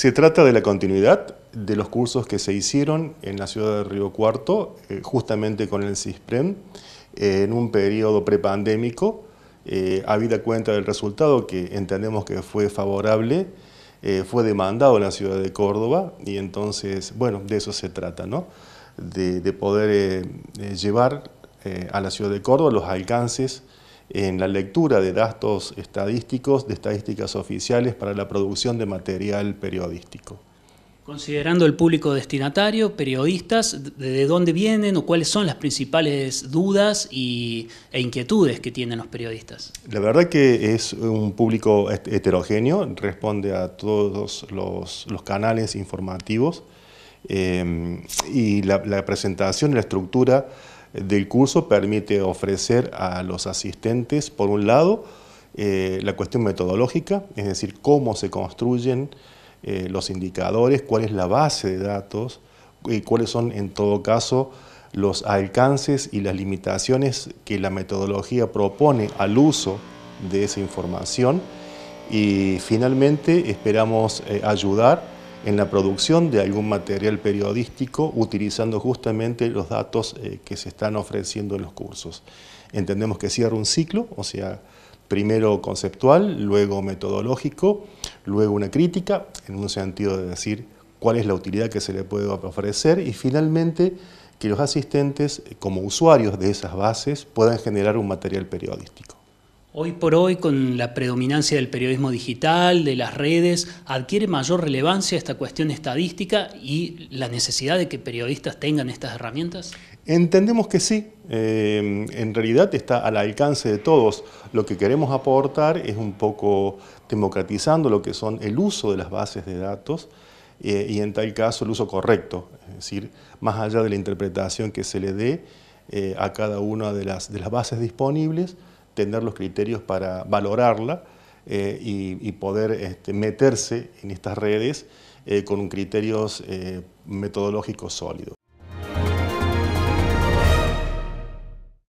Se trata de la continuidad de los cursos que se hicieron en la ciudad de Río Cuarto, eh, justamente con el CISPREM, eh, en un periodo prepandémico, habida eh, cuenta del resultado que entendemos que fue favorable, fue demandado en la ciudad de Córdoba y entonces, bueno, de eso se trata, ¿no? De, de poder llevar a la ciudad de Córdoba los alcances en la lectura de datos estadísticos, de estadísticas oficiales para la producción de material periodístico. Considerando el público destinatario, periodistas, ¿de dónde vienen o cuáles son las principales dudas y, e inquietudes que tienen los periodistas? La verdad que es un público heterogéneo, responde a todos los, canales informativos em, y la, la presentación, la estructura del curso permite ofrecer a los asistentes, por un lado, eh, la cuestión metodológica, es decir, cómo se construyen eh, los indicadores, cuál es la base de datos y cuáles son, en todo caso, los alcances y las limitaciones que la metodología propone al uso de esa información. Y finalmente esperamos eh, ayudar en la producción de algún material periodístico utilizando justamente los datos eh, que se están ofreciendo en los cursos. Entendemos que cierra un ciclo, o sea, primero conceptual, luego metodológico, luego una crítica, en un sentido de decir cuál es la utilidad que se le puede ofrecer y finalmente que los asistentes como usuarios de esas bases puedan generar un material periodístico. Hoy por hoy, con la predominancia del periodismo digital, de las redes, adquiere mayor relevancia esta cuestión estadística y la necesidad de que periodistas tengan estas herramientas? Entendemos que sí. Eh, en realidad está al alcance de todos. Lo que queremos aportar es un poco democratizando lo que son el uso de las bases de datos eh, y en tal caso el uso correcto, es decir, más allá de la interpretación que se le dé eh, a cada una de las bases disponibles, los criterios para valorarla eh, y, poder este, meterse en estas redes eh, con criterios eh, metodológicos sólidos.